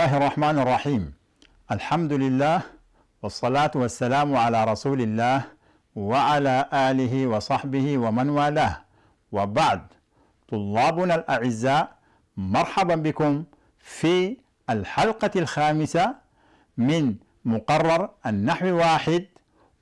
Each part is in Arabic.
الله الرحمن الرحيم الحمد لله والصلاة والسلام على رسول الله وعلى آله وصحبه ومن والاه وبعد طلابنا الأعزاء مرحبا بكم في الحلقة الخامسة من مقرر النحو واحد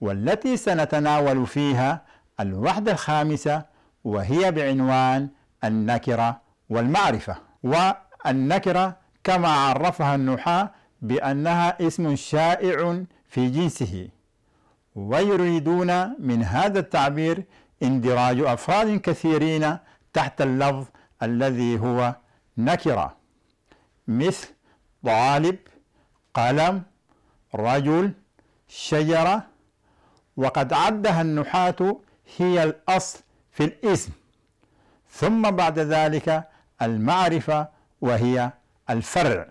والتي سنتناول فيها الوحدة الخامسة وهي بعنوان النكرة والمعرفة والنكرة كما عرفها النحاة بأنها اسم شائع في جنسه ويريدون من هذا التعبير اندراج أفراد كثيرين تحت اللفظ الذي هو نكرة مثل طالب قلم رجل شجرة وقد عدها النحاة هي الأصل في الاسم ثم بعد ذلك المعرفة وهي الفرع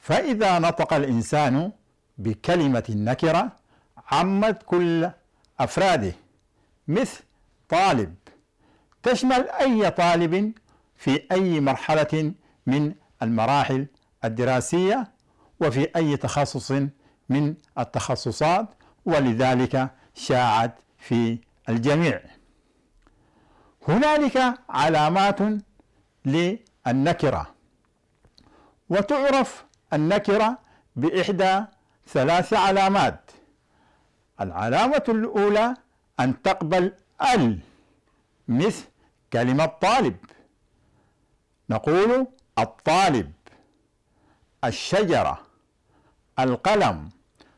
فإذا نطق الإنسان بكلمة النكرة عمت كل أفراده مثل طالب تشمل أي طالب في أي مرحلة من المراحل الدراسية وفي أي تخصص من التخصصات ولذلك شاعت في الجميع هنالك علامات النكرة وتعرف النكرة بإحدى ثلاث علامات العلامة الأولى أن تقبل ال مثل كلمة طالب نقول الطالب الشجرة القلم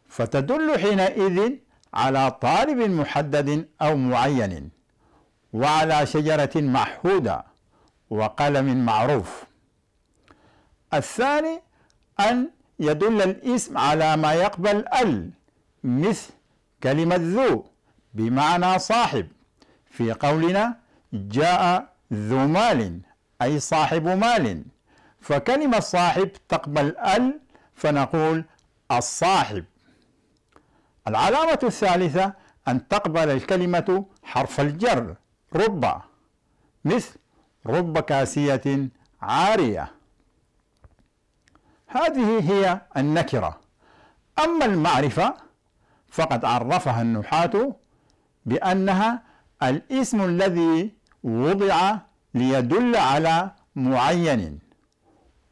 فتدل حينئذ على طالب محدد أو معين وعلى شجرة معهودة وقلم معروف الثاني أن يدل الاسم على ما يقبل ال مثل كلمة ذو بمعنى صاحب في قولنا جاء ذو مال أي صاحب مال فكلمة صاحب تقبل ال فنقول الصاحب العلامة الثالثة أن تقبل الكلمة حرف الجر ربع مثل رب كاسية عارية هذه هي النكرة أما المعرفة فقد عرفها النحاة بأنها الاسم الذي وضع ليدل على معين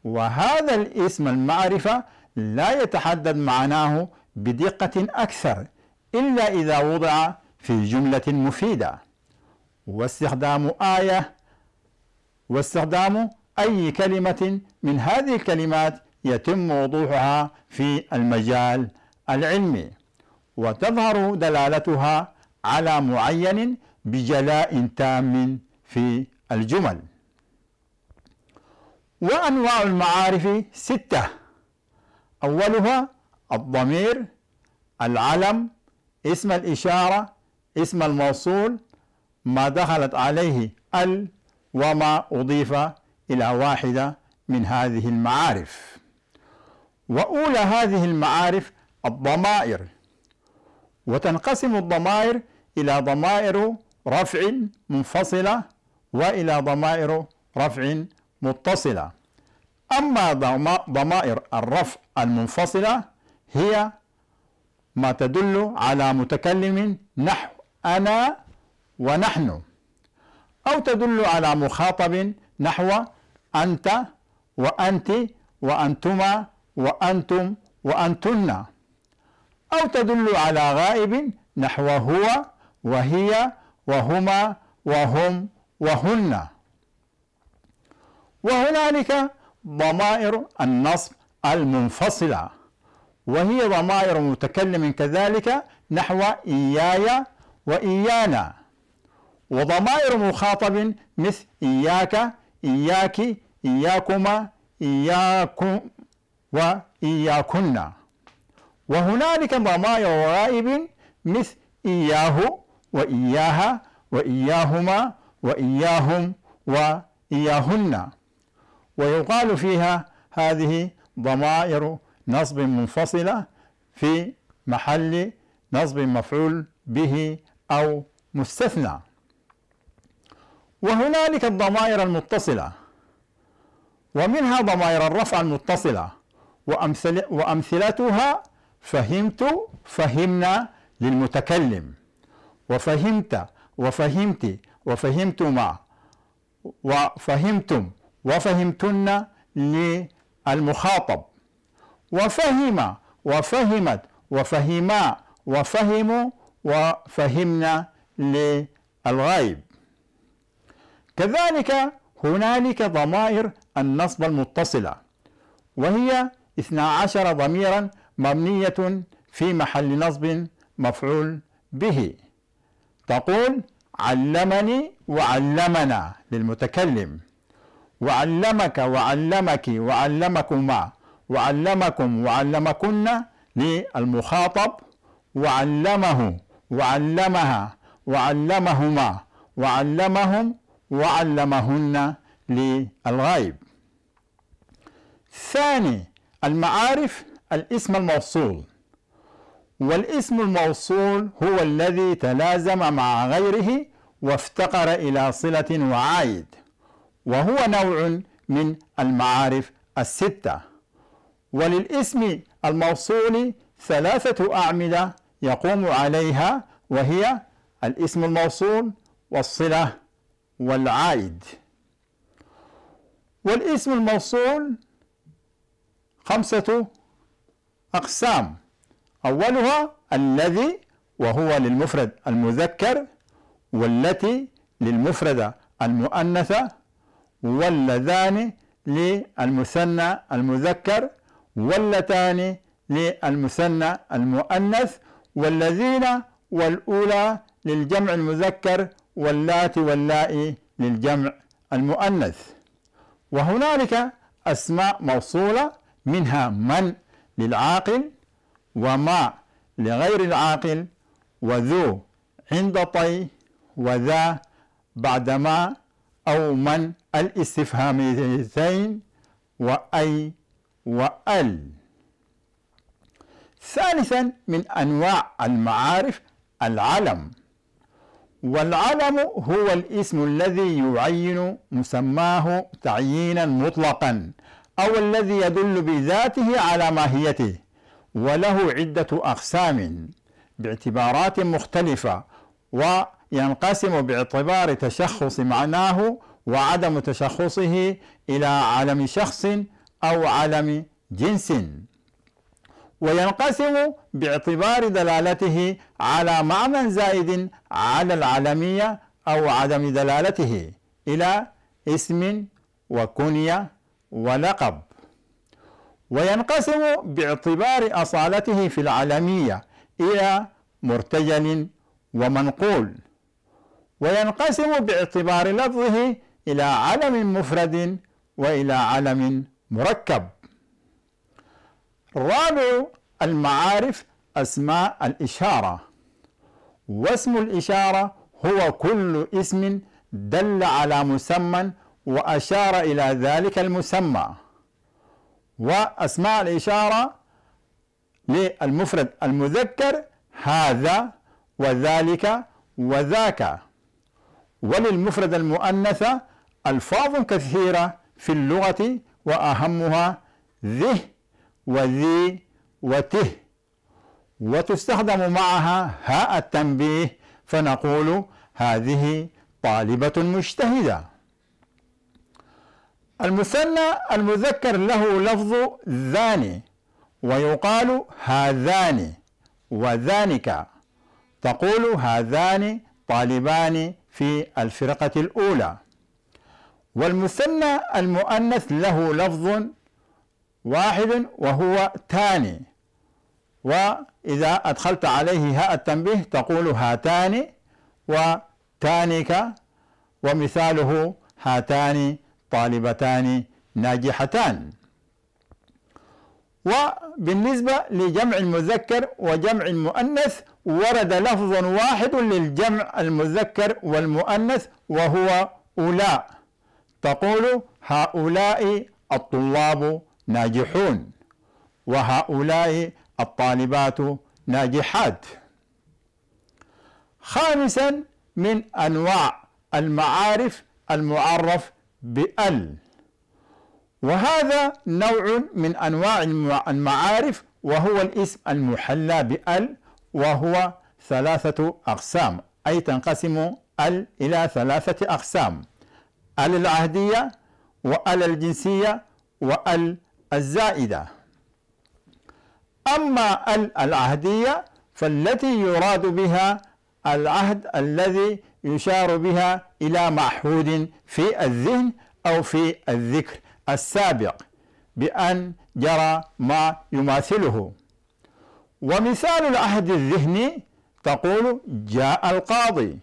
وهذا الاسم المعرفة لا يتحدد معناه بدقة أكثر إلا إذا وضع في جملة مفيدة واستخدام آية واستخدام أي كلمة من هذه الكلمات يتم وضوحها في المجال العلمي وتظهر دلالتها على معين بجلاء تام في الجمل وأنواع المعارف ستة أولها الضمير العلم اسم الإشارة اسم الموصول ما دخلت عليه ال وما أضيف إلى واحدة من هذه المعارف وأولى هذه المعارف الضمائر وتنقسم الضمائر إلى ضمائر رفع منفصلة وإلى ضمائر رفع متصلة أما ضمائر الرفع المنفصلة هي ما تدل على متكلم نحو أنا ونحن أو تدل على مخاطب نحو أنت وأنت وأنتما وأنتم وأنتن أو تدل على غائب نحو هو وهي وهما وهم وهن وهنالك ضمائر النصب المنفصلة وهي ضمائر متكلم كذلك نحو إياي وإيانا وضمائر مخاطب مثل إياك إياك إياكما إياكم وإياكن وهنالك ضمائر غائب مثل إياه وإياها وإياهما وإياهم وإياهن ويقال فيها هذه ضمائر نصب منفصلة في محل نصب مفعول به أو مستثنى وهنالك الضمائر المتصلة ومنها ضمائر الرفع المتصلة وأمثل وأمثلتها فهمت فهمنا للمتكلم وفهمت وفهمت وفهمتما وفهمتم وفهمتن للمخاطب وفهم وفهمت وفهما وفهموا وفهمنا للغيب كذلك هنالك ضمائر النصب المتصلة وهي 12 ضميرا مبنية في محل نصب مفعول به تقول علمني وعلمنا للمتكلم وعلمك وعلمك وعلمكما وعلمكم وعلمكن للمخاطب وعلمه وعلمها وعلمهما وعلمهم وعلمهن للغيب ثاني المعارف الاسم الموصول والاسم الموصول هو الذي تلازم مع غيره وافتقر إلى صلة وعائد وهو نوع من المعارف الستة وللاسم الموصول ثلاثة أعمدة يقوم عليها وهي الاسم الموصول والصلة والعائد والاسم الموصول خمسة أقسام أولها الذي وهو للمفرد المذكر والتي للمفردة المؤنثة واللذان للمثنى المذكر واللتان للمثنى المؤنث والذين والأولى للجمع المذكر واللات واللائي للجمع المؤنث وهنالك أسماء موصولة منها من للعاقل وما لغير العاقل وذو عند طي وذا بعد ما أو من الاستفهاميتين وأي وأل ثالثا من أنواع المعارف العلم والعلم هو الاسم الذي يعين مسماه تعيينا مطلقا أو الذي يدل بذاته على ماهيته وله عدة أقسام باعتبارات مختلفة وينقسم باعتبار تشخص معناه وعدم تشخصه إلى علم شخص أو علم جنس وينقسم باعتبار دلالته على معنى زائد على العالمية أو عدم دلالته إلى اسم وكنية ولقب وينقسم باعتبار أصالته في العالمية إلى مرتجل ومنقول وينقسم باعتبار لفظه إلى علم مفرد وإلى علم مركب رابع المعارف أسماء الإشارة واسم الإشارة هو كل اسم دل على مسمى وأشار إلى ذلك المسمى وأسماء الإشارة للمفرد المذكر هذا وذلك وذاك وللمفرد المؤنث ألفاظ كثيرة في اللغة وأهمها ذه وذي وته وتستخدم معها هاء التنبيه فنقول هذه طالبة مجتهدة المثنى المذكر له لفظ ذاني ويقال هذان وذانك تقول هذان طالبان في الفرقة الأولى والمثنى المؤنث له لفظ واحد وهو تاني وإذا أدخلت عليه هاء التنبيه تقول هاتان وتانك ومثاله هاتان طالبتان ناجحتان وبالنسبة لجمع المذكر وجمع المؤنث ورد لفظ واحد للجمع المذكر والمؤنث وهو أولاء تقول هؤلاء الطلاب ناجحون وهؤلاء الطالبات ناجحات خامسا من انواع المعارف المعرف بال وهذا نوع من انواع المعارف وهو الاسم المحلى بال وهو ثلاثه اقسام اي تنقسم ال الى ثلاثه اقسام ال العهديه وال الجنسيه وال الزائدة أما العهدية فالتي يراد بها العهد الذي يشار بها إلى معهود في الذهن أو في الذكر السابق بأن جرى ما يماثله ومثال العهد الذهني تقول جاء القاضي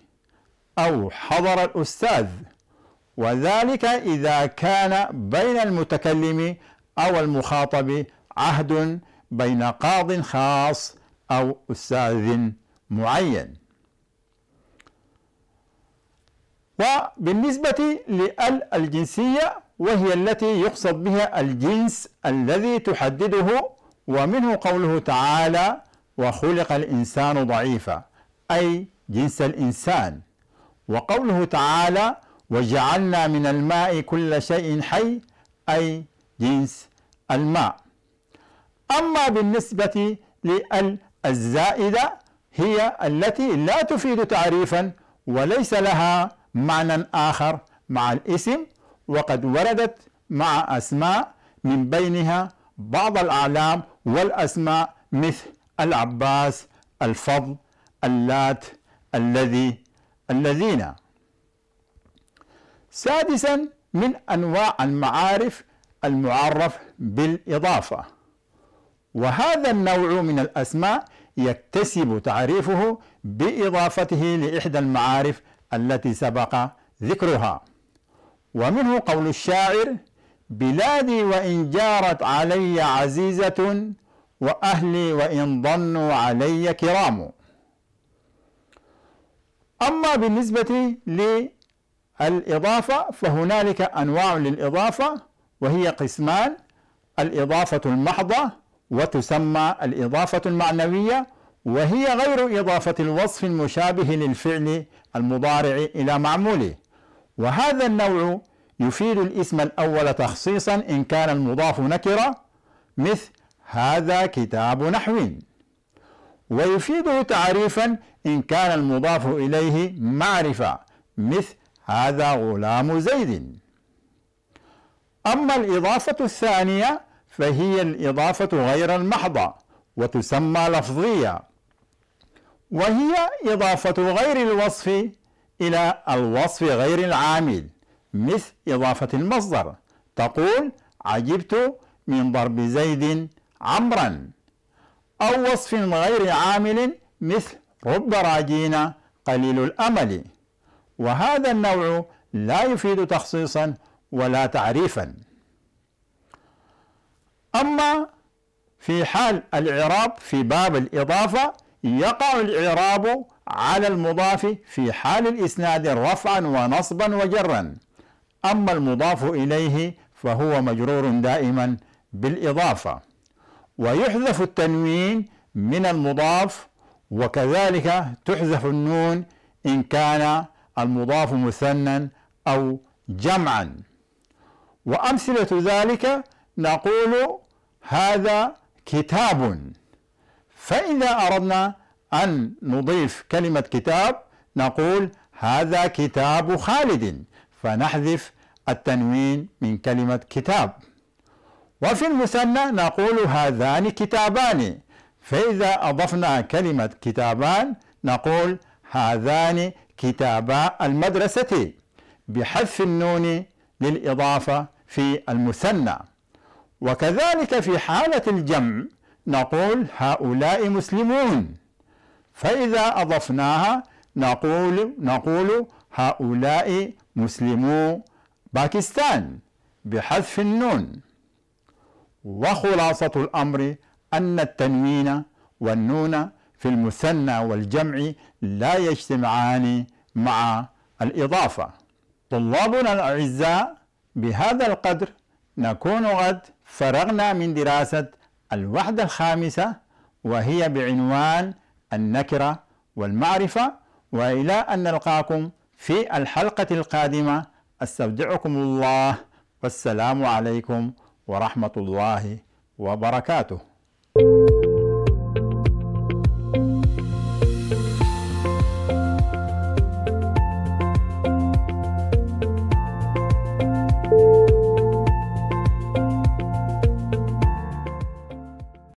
أو حضر الأستاذ وذلك إذا كان بين المتكلم أو المخاطب عهد بين قاض خاص أو أستاذ معين وبالنسبة لال الجنسية وهي التي يقصد بها الجنس الذي تحدده ومنه قوله تعالى وخلق الإنسان ضعيفا أي جنس الإنسان وقوله تعالى وجعلنا من الماء كل شيء حي أي جنس الماء أما بالنسبة للزائدة هي التي لا تفيد تعريفا وليس لها معنى آخر مع الاسم وقد وردت مع أسماء من بينها بعض الأعلام والأسماء مثل العباس الفضل اللات الذي الذين سادسا من أنواع المعارف المعرف بالإضافة وهذا النوع من الأسماء يكتسب تعريفه بإضافته لإحدى المعارف التي سبق ذكرها ومنه قول الشاعر بلادي وإن جارت علي عزيزة وأهلي وإن ضنوا علي كرام أما بالنسبة للإضافة فهنالك أنواع للإضافة وهي قسمان الإضافة المحضة وتسمى الإضافة المعنوية وهي غير إضافة الوصف المشابه للفعل المضارع إلى معموله وهذا النوع يفيد الاسم الأول تخصيصا إن كان المضاف نكرة مثل هذا كتاب نحو ويفيده تعريفا إن كان المضاف إليه معرفة مثل هذا غلام زيد أما الإضافة الثانية فهي الإضافة غير المحضة وتسمى لفظية وهي إضافة غير الوصف إلى الوصف غير العامل مثل إضافة المصدر تقول عجبت من ضرب زيد عمرا أو وصف غير عامل مثل رب راجين قليل الأمل وهذا النوع لا يفيد تخصيصا ولا تعريفا أما في حال الإعراب في باب الإضافة يقع الإعراب على المضاف في حال الإسناد رفعا ونصبا وجرا أما المضاف إليه فهو مجرور دائما بالإضافة ويحذف التنوين من المضاف وكذلك تحذف النون إن كان المضاف مثنى أو جمعا وأمثلة ذلك نقول هذا كتاب فإذا أردنا أن نضيف كلمة كتاب نقول هذا كتاب خالد فنحذف التنوين من كلمة كتاب وفي المثنى نقول هذان كتابان فإذا أضفنا كلمة كتابان نقول هذان كتابا المدرسة بحذف النون للإضافة في المثنى وكذلك في حالة الجمع نقول هؤلاء مسلمون فإذا أضفناها نقول نقول هؤلاء مسلمو باكستان بحذف النون وخلاصة الأمر أن التنوين والنون في المثنى والجمع لا يجتمعان مع الإضافة طلابنا الأعزاء بهذا القدر نكون قد فرغنا من دراسة الوحدة الخامسة وهي بعنوان النكرة والمعرفة وإلى أن نلقاكم في الحلقة القادمة أستودعكم الله والسلام عليكم ورحمة الله وبركاته